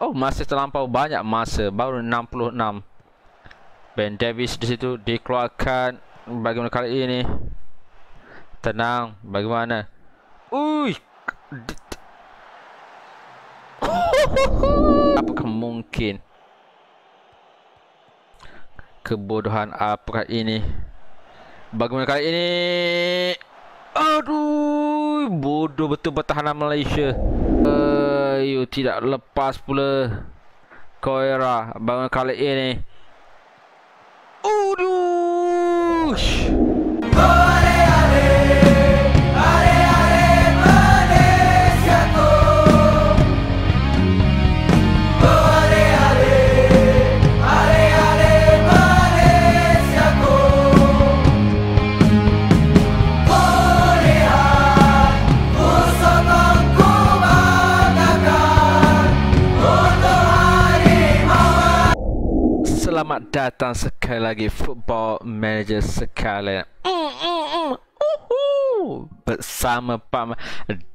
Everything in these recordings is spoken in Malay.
Oh, masih terlampau banyak masa. Baru 66. Ben Davis di situ dikeluarkan. Bagaimana kali ini? Tenang. Bagaimana? Ui. Apakah mungkin? Kebodohan apakah ini? Bagaimana kali ini? Aduh, bodoh betul pertahanan Malaysia. Ayu tidak lepas pula Koira bangun kali ini. Uduh. Bye. datang sekali lagi Football Manager sekali Bersama Pak Ma-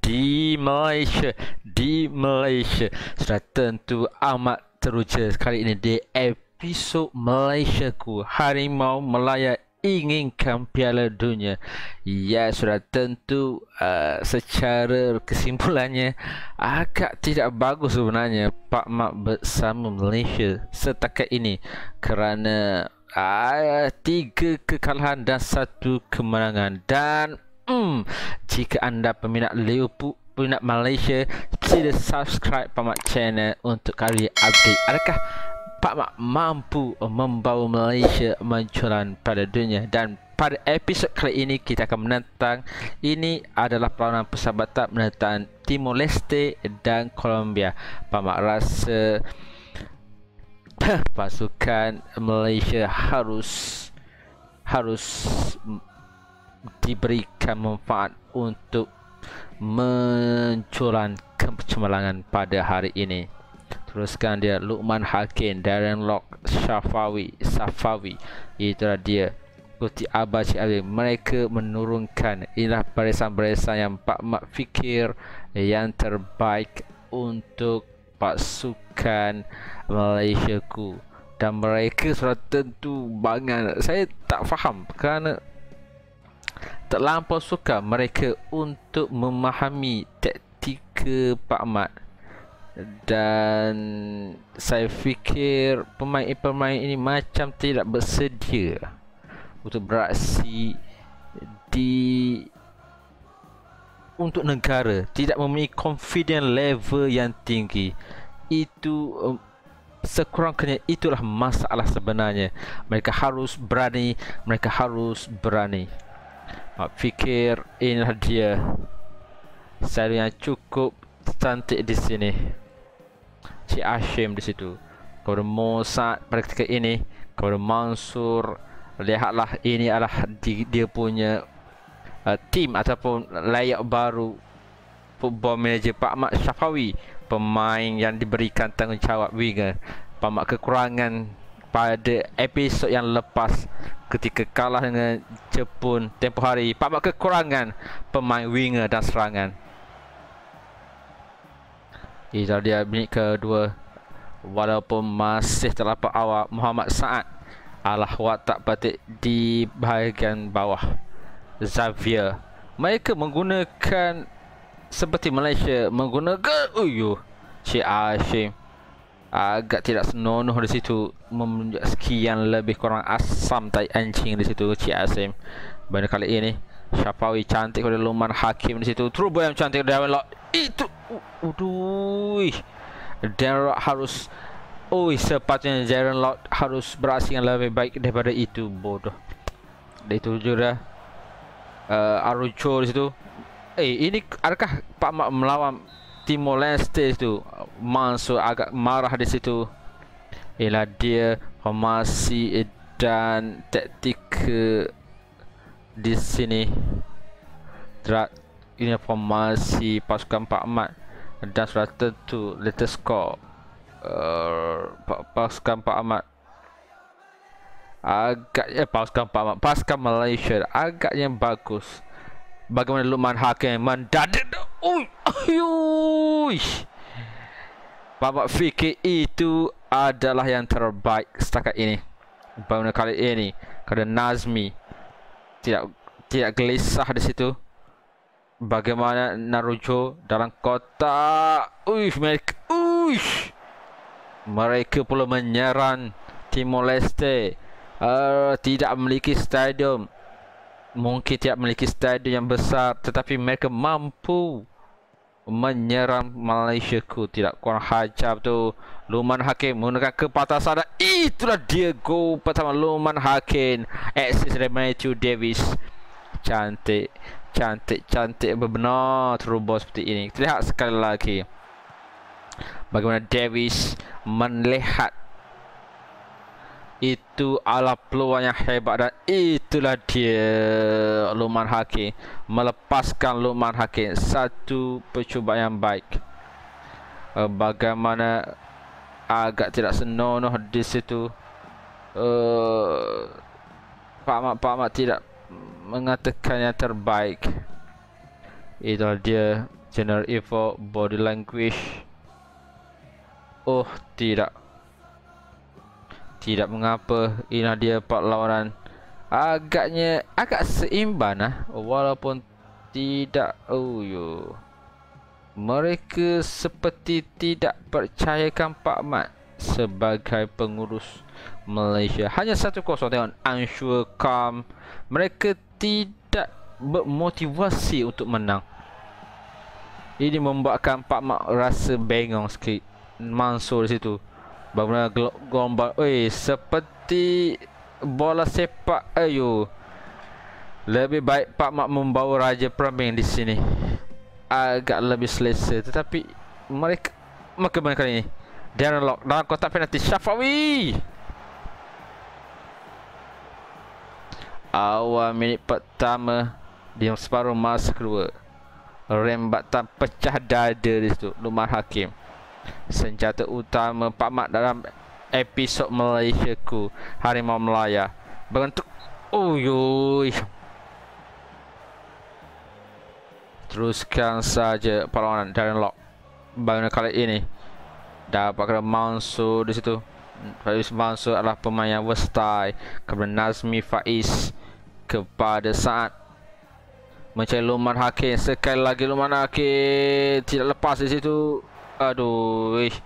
di Malaysia Di Malaysia Sudah tentu amat teruja sekali ini di episode Malaysia ku Harimau Melayu inginkan Piala Dunia. Ya sudah tentu uh, secara kesimpulannya agak tidak bagus sebenarnya Pak Mak bersama Malaysia setakat ini kerana uh, tiga kekalahan dan satu kemenangan dan hmm, jika anda peminat Liverpool peminat Malaysia sila subscribe Pak Mak channel untuk kali update. Adakah Pak Mak mampu membawa Malaysia mencuran pada dunia dan pada episod kali ini kita akan menentang ini adalah perlawanan persahabatan menentang Timor Leste dan Colombia. Pak Mak rasa pasukan Malaysia harus harus diberikan manfaat untuk mencuran kecemerlangan pada hari ini teruskan dia Luqman Hakim, Darren Lock, Safawi, Safawi. Itulah dia. Kuti Abbas Ali mereka menurunkan inilah barisan-barisan yang Pak Mak fikir eh, yang terbaik untuk pasukan Malaysia ku dan mereka sudah tentu bangan saya tak faham kerana terlampau suka mereka untuk memahami taktik Pak Mat dan saya fikir pemain-pemain ini macam tidak bersedia untuk beraksi di untuk negara tidak memiliki confident level yang tinggi itu um, sekurang-kurangnya itulah masalah sebenarnya mereka harus berani mereka harus berani fikir inilah dia saya yang cukup cantik di sini Si Hashim di situ Kepada Musa pada ketika ini Kepada Mansur Lihatlah ini adalah dia punya uh, Team ataupun layak baru Football manager Pak Mak Syafawi Pemain yang diberikan tanggungjawab winger Pak Mak kekurangan pada episod yang lepas ketika kalah dengan Jepun tempoh hari Pak Mak kekurangan pemain winger dan serangan Izal dia minit kedua Walaupun masih terlapak awak Muhammad Saad Alah wat tak patik di bahagian bawah Xavier Mereka menggunakan Seperti Malaysia menggunakan Uyuh Cik Hashim Agak tidak senonoh di situ Memunjuk sekian lebih kurang asam Tai anjing di situ Cik Hashim Benda kali ini Syafawi cantik kepada Luman Hakim di situ. True Boy yang cantik Darwin Lock. Itu. Uduh. Darren Lock harus. Ui, sepatutnya Darren Lock harus beraksi yang lebih baik daripada itu. Bodoh. Dari itu juga dah. Uh, eh, Arucho di situ. Eh, ini adakah Pak Mak melawan Timo Leste itu? Mansur agak marah di situ. Ialah dia formasi dan taktik eh, di sini drag informasi pasukan Pak Ahmad dan sudah tentu letter score uh, pasukan Pak Mat agaknya eh, pasukan Pak Ahmad pasukan Malaysia agaknya bagus bagaimana Luqman Hakim mendadak uyuy Pak papa fikir itu adalah yang terbaik setakat ini bagaimana kali ini kerana Nazmi tidak tidak gelisah di situ. Bagaimana Naruto dalam kota? Uish, mereka, uish. Mereka pula menyerang Timor Leste. Uh, tidak memiliki stadium. Mungkin tidak memiliki stadium yang besar, tetapi mereka mampu menyerang Malaysia ku tidak kurang hajar tu Luman Hakim menggunakan kepatah sana itulah dia gol pertama Luman Hakim eksis dari Matthew Davis cantik cantik cantik benar terubah seperti ini Lihat sekali lagi bagaimana Davis melihat itu ala peluang yang hebat dan itulah dia Luman Hakim melepaskan Luman Hakim satu percubaan yang baik. Uh, bagaimana agak tidak senonoh di situ. Uh, Pak Mak Pak Mak tidak mengatakan yang terbaik. Itulah dia General info body language. Oh tidak. Tidak mengapa Inilah dia perlawanan Agaknya Agak seimbang lah Walaupun Tidak Oh yo Mereka Seperti Tidak percayakan Pak Mat Sebagai pengurus Malaysia Hanya satu kosong Tengok Unsure Calm Mereka Tidak Bermotivasi Untuk menang Ini membuatkan Pak Mat Rasa bengong sikit Mansur di situ bangunan gombal Weh seperti bola sepak Ayuh Lebih baik Pak Mak membawa Raja Praming di sini Agak lebih selesa Tetapi mereka Maka mana kali ini Darren Lock dalam kotak penalti Syafawi Awal minit pertama Di separuh masa kedua Rembatan pecah dada di situ Lumar Hakim senjata utama Pak Mat dalam episod Malaysia ku Harimau Melaya berentuk uyuy teruskan saja perlawanan dari lock bagaimana kali ini dapat kena Mansu di situ Faiz Mansu adalah pemain yang westai kepada Nazmi Faiz kepada saat mencari Luman Hakim sekali lagi Luman Hakim tidak lepas di situ Aduh, ish.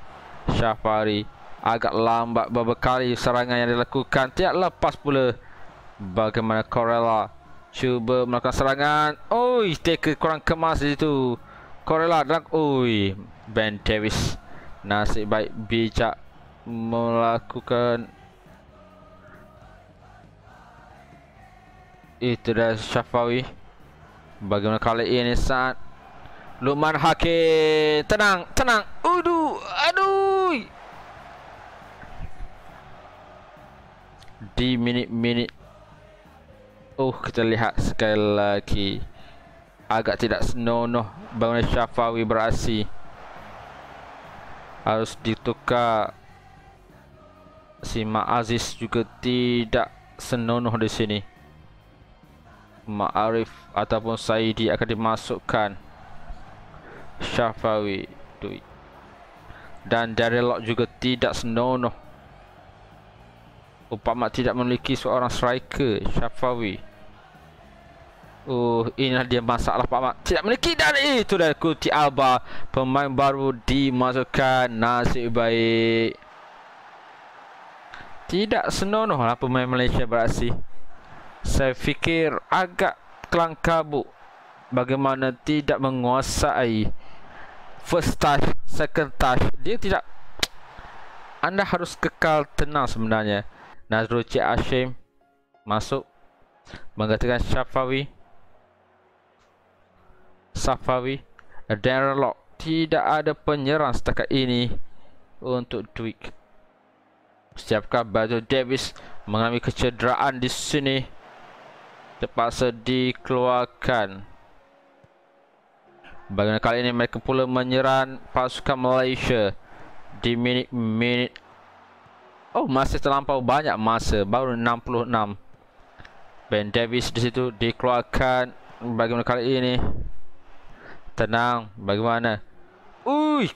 Syafari agak lambat beberapa kali serangan yang dilakukan. Tiada lepas pula bagaimana Corella cuba melakukan serangan. Oi, take kurang kemas di situ. Corella dan oi, Ben Davis nasib baik bijak melakukan itu dah Syafawi bagaimana kali ini saat Luqman Hakim Tenang Tenang Aduh Aduh Di minit-minit Oh kita lihat sekali lagi Agak tidak senonoh Bangunan Syafawi beraksi Harus ditukar Si Mak Aziz juga tidak senonoh di sini Mak Arif ataupun Saidi akan dimasukkan Syafawi tweet dan Jared Lock juga tidak senonoh Upama tidak memiliki seorang striker Syafawi Oh inilah dia masalah Pak Mak Tidak memiliki dan itu dari Kuti Alba Pemain baru dimasukkan Nasib baik Tidak senonoh lah pemain Malaysia beraksi Saya fikir agak kelangkabuk Bagaimana tidak menguasai first touch, second touch dia tidak anda harus kekal tenang sebenarnya Nazrul Cik Hashim masuk menggantikan Safawi Safawi Darren Lock tidak ada penyerang setakat ini untuk tweak. siapkan baju Davis mengalami kecederaan di sini terpaksa dikeluarkan Bagaimana kali ini mereka pula menyerang pasukan Malaysia Di minit-minit Oh masih terlampau banyak masa Baru 66 Ben Davis di situ dikeluarkan Bagaimana kali ini Tenang bagaimana Ui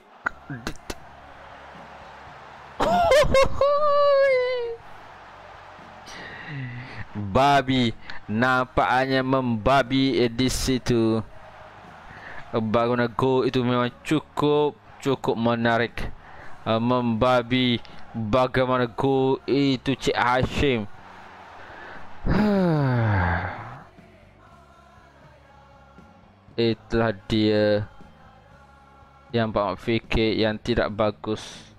Babi Nampaknya membabi di situ bangunan go itu memang cukup cukup menarik ah, membabi bagaimana go itu Cik Hashim itulah dia yang Pak Mak fikir yang tidak bagus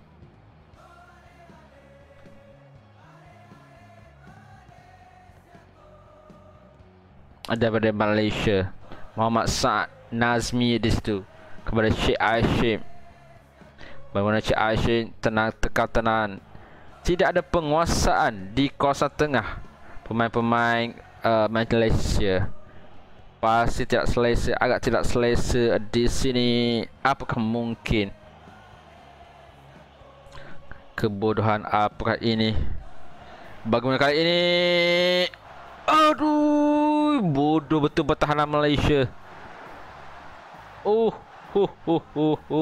daripada Malaysia Muhammad Saad Nazmi di situ kepada Cik Aisyim. Bagaimana Cik Aisyim tenang teka tenan. Tidak ada penguasaan di kawasan tengah pemain-pemain uh, Malaysia. Pasti tidak selesa, agak tidak selesa di sini. Apakah mungkin? Kebodohan apakah ini? Bagaimana kali ini? Aduh, bodoh betul pertahanan Malaysia. Oh, ho, ho, ho, ho.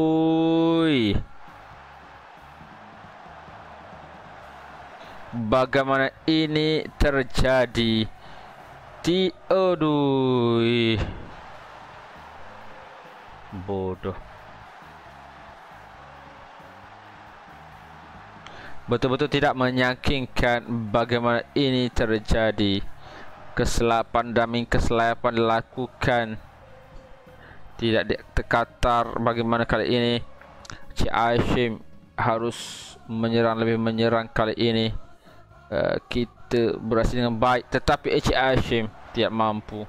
Bagaimana ini terjadi? Di odui. Bodoh. Betul-betul tidak menyakinkan bagaimana ini terjadi. Keselapan daming keselapan dilakukan tidak terkatar bagaimana kali ini Cik Aishim harus menyerang lebih menyerang kali ini uh, kita berhasil dengan baik tetapi eh, Cik Aishim tidak mampu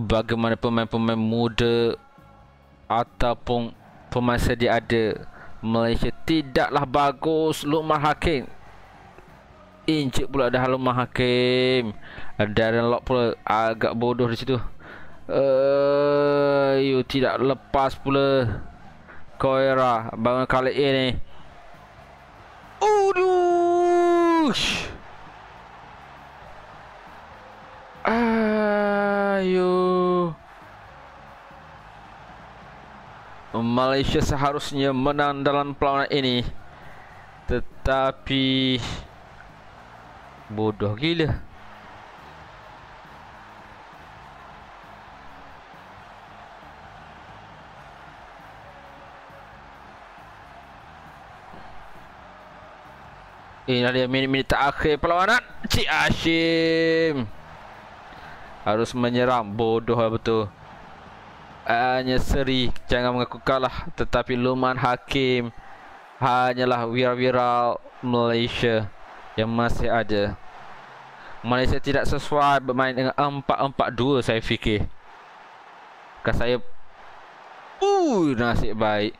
bagaimana pemain-pemain muda ataupun pemain sedia ada Malaysia tidaklah bagus Luqman Hakim Injek pula dah Luqman Hakim Darren Lock pula agak bodoh di situ Eh, Ayuh, tidak lepas pula Koira bangun kali ini. Aduh. Ayuh. Malaysia seharusnya menang dalam perlawanan ini. Tetapi bodoh gila. Ini dia minit-minit terakhir perlawanan Cik Ashim Harus menyerang Bodoh lah betul Hanya seri Jangan mengaku kalah Tetapi Luman Hakim Hanyalah viral-viral Malaysia Yang masih ada Malaysia tidak sesuai bermain dengan 4-4-2 saya fikir Bukan saya Uh, nasib baik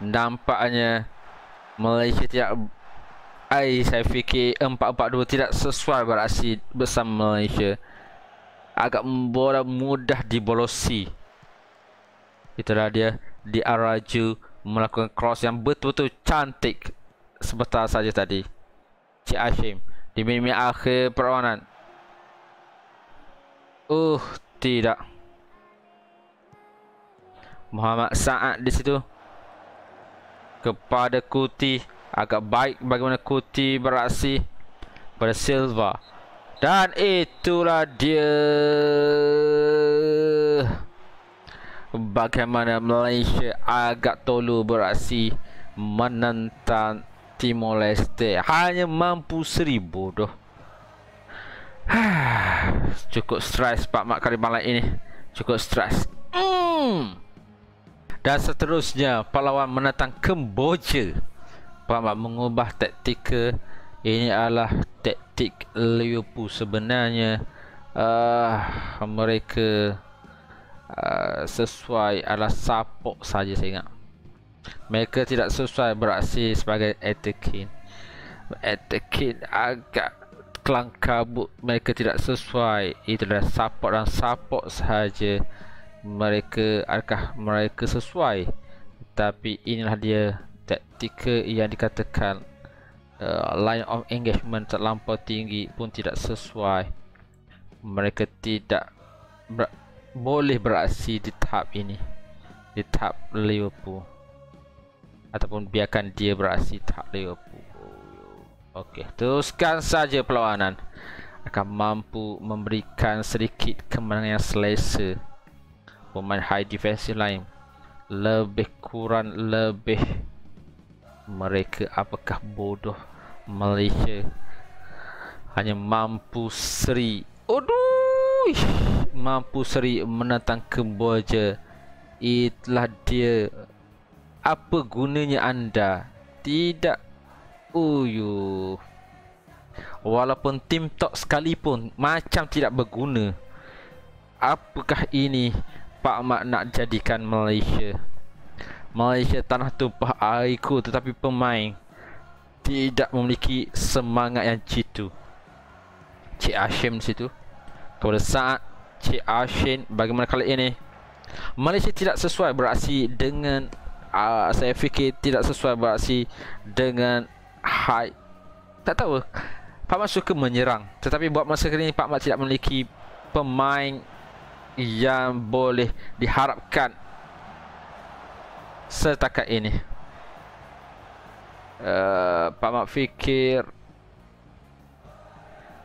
Nampaknya Malaysia tidak I saya fikir 442 tidak sesuai beraksi bersama Malaysia agak mudah mudah dibolosi itulah dia di Araju melakukan cross yang betul-betul cantik sebentar saja tadi Cik Hashim di minit akhir perlawanan uh tidak Muhammad Sa'ad di situ kepada Kuti agak baik bagaimana Kuti beraksi pada Silva dan itulah dia bagaimana Malaysia agak tolu beraksi menentang Timor Leste hanya mampu seribu doh cukup stres Pak Mak kali ini cukup stres mm. Dan seterusnya pahlawan menentang Kemboja Pahlawan mengubah taktik ke Ini adalah taktik Liverpool sebenarnya uh, Mereka uh, sesuai adalah sapok saja saya ingat Mereka tidak sesuai beraksi sebagai attacking Attacking agak kelang kabut Mereka tidak sesuai Itu adalah support dan support sahaja mereka arkah mereka sesuai tapi inilah dia taktika yang dikatakan uh, line of engagement terlampau tinggi pun tidak sesuai mereka tidak ber- boleh beraksi di tahap ini di tahap Liverpool ataupun biarkan dia beraksi tahap Liverpool Okey, teruskan saja perlawanan akan mampu memberikan sedikit kemenangan yang selesa pemain high defensive lain lebih kurang lebih mereka apakah bodoh Malaysia hanya mampu seri aduh mampu seri menentang Kemboja itulah dia apa gunanya anda tidak uyu walaupun tim top sekalipun macam tidak berguna apakah ini Pak Mak nak jadikan Malaysia Malaysia tanah tumpah airku tetapi pemain Tidak memiliki semangat yang jitu Cik Hashim di situ Kepada saat Cik Hashim bagaimana kali ini Malaysia tidak sesuai beraksi dengan uh, Saya fikir tidak sesuai beraksi dengan High Tak tahu Pak Mak suka menyerang Tetapi buat masa kini Pak Mak tidak memiliki Pemain yang boleh diharapkan setakat ini. Uh, Pak Mak fikir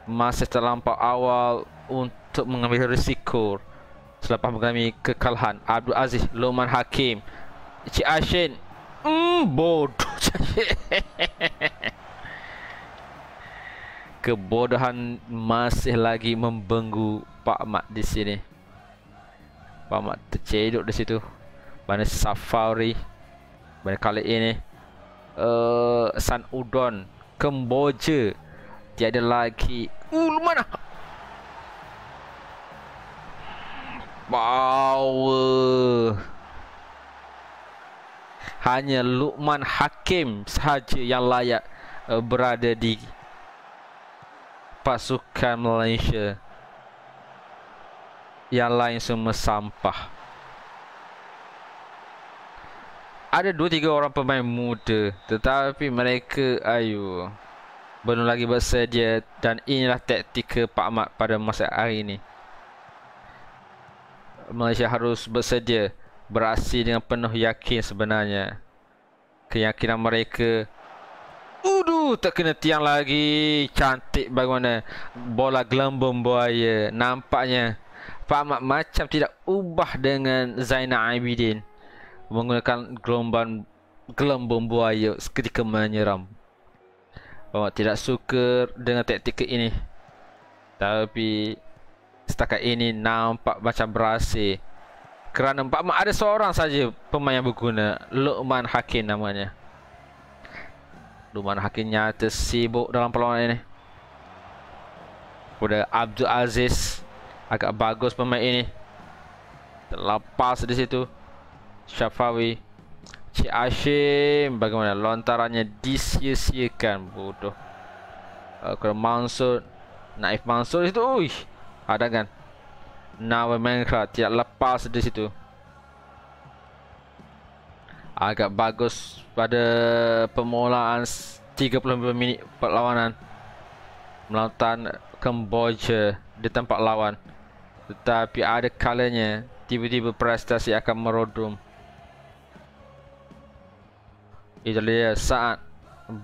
masih terlampau awal untuk mengambil risiko selepas mengalami kekalahan Abdul Aziz Loman Hakim Cik Ashin mm, bodoh kebodohan masih lagi membenggu Pak Mat di sini Bamat terceduk di situ. Mana Safari. Mana kali ini. Uh, San Udon. Kemboja. Tiada lagi. Uh, mana? Lah. Power. Hanya Luqman Hakim sahaja yang layak uh, berada di pasukan Malaysia. Yang lain semua sampah Ada dua tiga orang pemain muda Tetapi mereka Ayu Belum lagi bersedia Dan inilah taktika Pak Mat pada masa hari ini Malaysia harus bersedia Beraksi dengan penuh yakin sebenarnya Keyakinan mereka Udu tak kena tiang lagi Cantik bagaimana Bola gelembung buaya Nampaknya Pak Ahmad macam tidak ubah dengan Zainal Abidin menggunakan gelombang gelombang buaya seketika menyeram. Pak Ahmad tidak suka dengan taktik ini. Tapi setakat ini nampak macam berhasil. Kerana Pak Ahmad ada seorang saja pemain yang berguna, Luqman Hakim namanya. Luqman Hakim nyata sibuk dalam peluang ini. Kepada Abdul Aziz Agak bagus pemain ini Terlepas di situ Syafawi Cik Ashim, Bagaimana lontarannya disiasiakan Bodoh uh, Kena Mansur Naif Mansur di situ Uish Ada kan Nawa Mengkra Tidak lepas di situ Agak bagus pada pemulaan 30 minit perlawanan Melautan Kemboja di tempat lawan tetapi ada kalanya tiba-tiba prestasi akan merodum. Itulah saat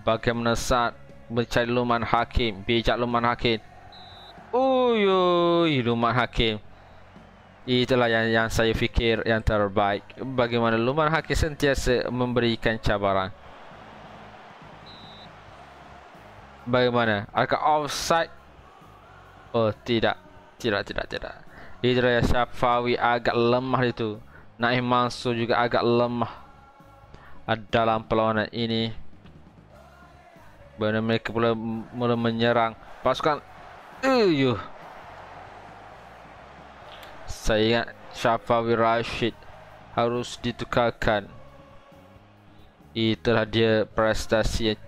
bagaimana saat mencari Luman Hakim, bijak Luman Hakim. Uyuy, Luman Hakim. Itulah yang yang saya fikir yang terbaik. Bagaimana Luman Hakim sentiasa memberikan cabaran. Bagaimana? Akan offside? Oh, tidak. Tidak, tidak, tidak. Idraya Syafawi agak lemah itu. Naim Mansur juga agak lemah dalam perlawanan ini. Benar mereka mulai, mulai menyerang. Pasukan Uyu, Saya ingat Syafawi Rashid harus ditukarkan. Itulah dia prestasi yang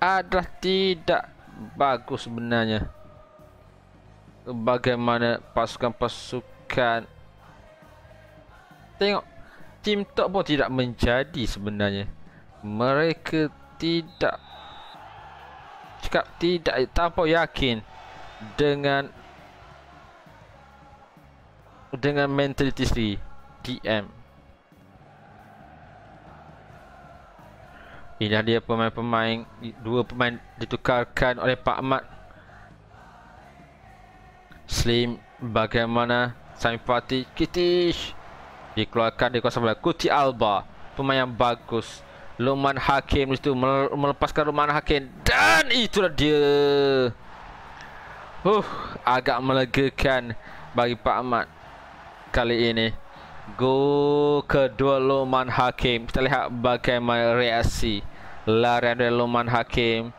adalah tidak bagus sebenarnya bagaimana pasukan-pasukan Tengok tim Top pun tidak menjadi sebenarnya Mereka tidak Cakap tidak tanpa yakin Dengan Dengan mentaliti sendiri DM Inilah dia pemain-pemain Dua pemain ditukarkan oleh Pak Mat Slim bagaimana Sami Pati Kitish dikeluarkan di kawasan belakang Kuti Alba pemain yang bagus Luman Hakim itu melepaskan Luman Hakim dan itulah dia Huh, agak melegakan bagi Pak Ahmad kali ini Go kedua Luman Hakim Kita lihat bagaimana reaksi larian dari Luman Hakim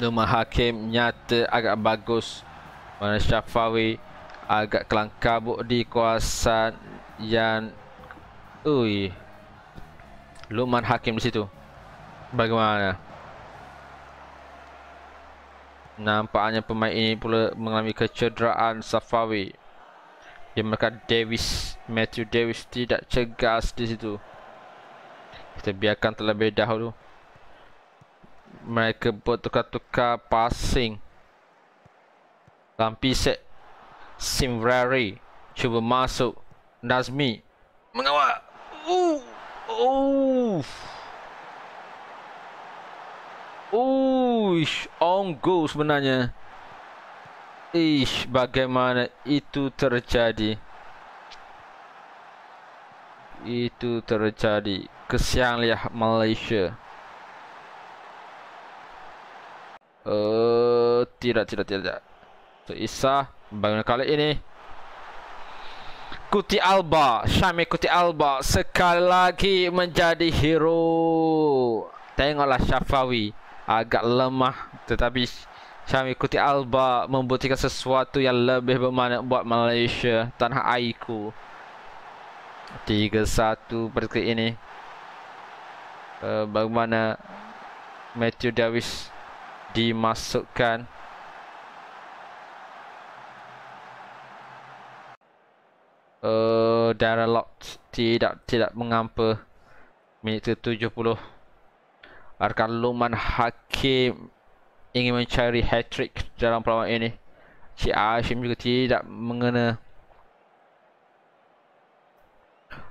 Numa Hakim nyata agak bagus Mana Syafawi agak kelangkabut di kawasan yang Ui Luman Hakim di situ Bagaimana Nampaknya pemain ini pula mengalami kecederaan Safawi Yang mereka Davis Matthew Davis tidak cegas di situ Kita biarkan terlebih dahulu mereka buat tukar tukar passing lampi pisik e Simvrari Cuba masuk Nazmi Mengawal Oh Oh Uish, on goal sebenarnya. Ish, bagaimana itu terjadi? Itu terjadi. Kesian lihat Malaysia. Uh, tidak, tidak, tidak, tidak. So, Isa, bangun kali ini. Kuti Alba, Syami Kuti Alba sekali lagi menjadi hero. Tengoklah Syafawi agak lemah tetapi Syami Kuti Alba membuktikan sesuatu yang lebih bermakna buat Malaysia tanah airku. 3-1 perkara ini. Uh, bagaimana Matthew Davis dimasukkan uh, eh, Darren Lock tidak tidak mengampu minit ke-70 Arkan Luman Hakim ingin mencari hat-trick dalam perlawanan ini Cik Hashim juga tidak mengena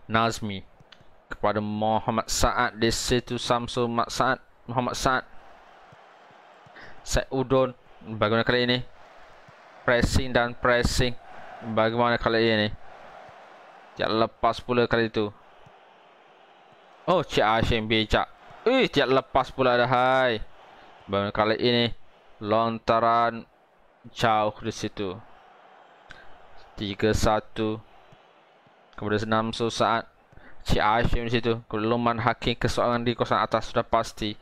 Nazmi kepada Muhammad Saad di situ Samsung Muhammad Muhammad Saad Set Udon Bagaimana kali ini Pressing dan pressing Bagaimana kali ini Tiap lepas pula kali itu Oh Cik Hashim bijak Eh tiap lepas pula dah hai Bagaimana kali ini Lontaran Jauh di situ 3-1 Kemudian so saat Cik Hashim di situ Kemudian Hakim kesoalan di kosan atas sudah pasti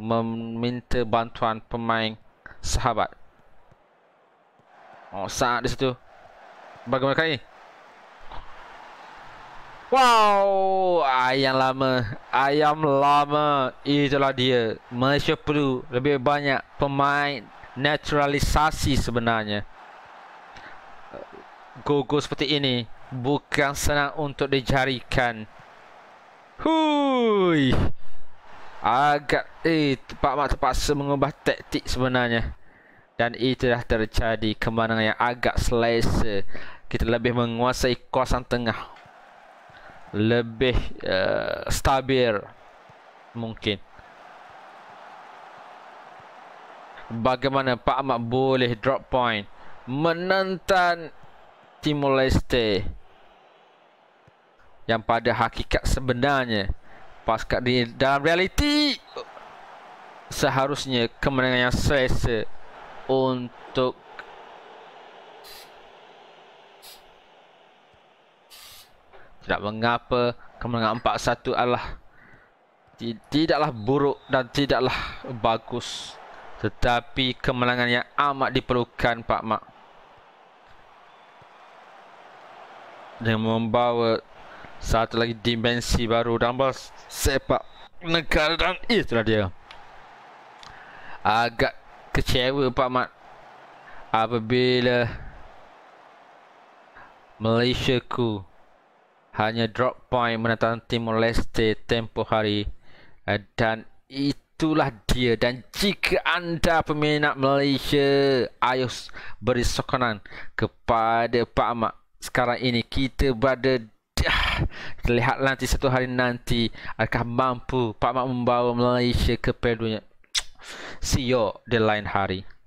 meminta bantuan pemain sahabat. Oh, saat di situ. Bagaimana kali? Wow, ayam lama. Ayam lama. Itulah dia. Malaysia perlu lebih banyak pemain naturalisasi sebenarnya. Gogo seperti ini bukan senang untuk dijarikan. Hui agak eh Pak Mak terpaksa mengubah taktik sebenarnya dan itu dah terjadi kemenangan yang agak selesa kita lebih menguasai kawasan tengah lebih uh, stabil mungkin bagaimana Pak Mak boleh drop point menentang Timor Leste yang pada hakikat sebenarnya Pas kat dalam realiti seharusnya kemenangan yang selesa untuk Tidak mengapa kemenangan 4-1 adalah tidaklah buruk dan tidaklah bagus. Tetapi kemenangan yang amat diperlukan Pak Mak. Dengan membawa satu lagi dimensi baru Dumbbell sepak negara dan itulah dia Agak kecewa Pak Mat Apabila Malaysia ku Hanya drop point menentang Timor Leste tempo hari Dan itulah dia Dan jika anda peminat Malaysia ayo beri sokongan kepada Pak Mat Sekarang ini kita berada kita lihat nanti satu hari nanti akan mampu Pak Mak membawa Malaysia ke Perdunya See you the lain hari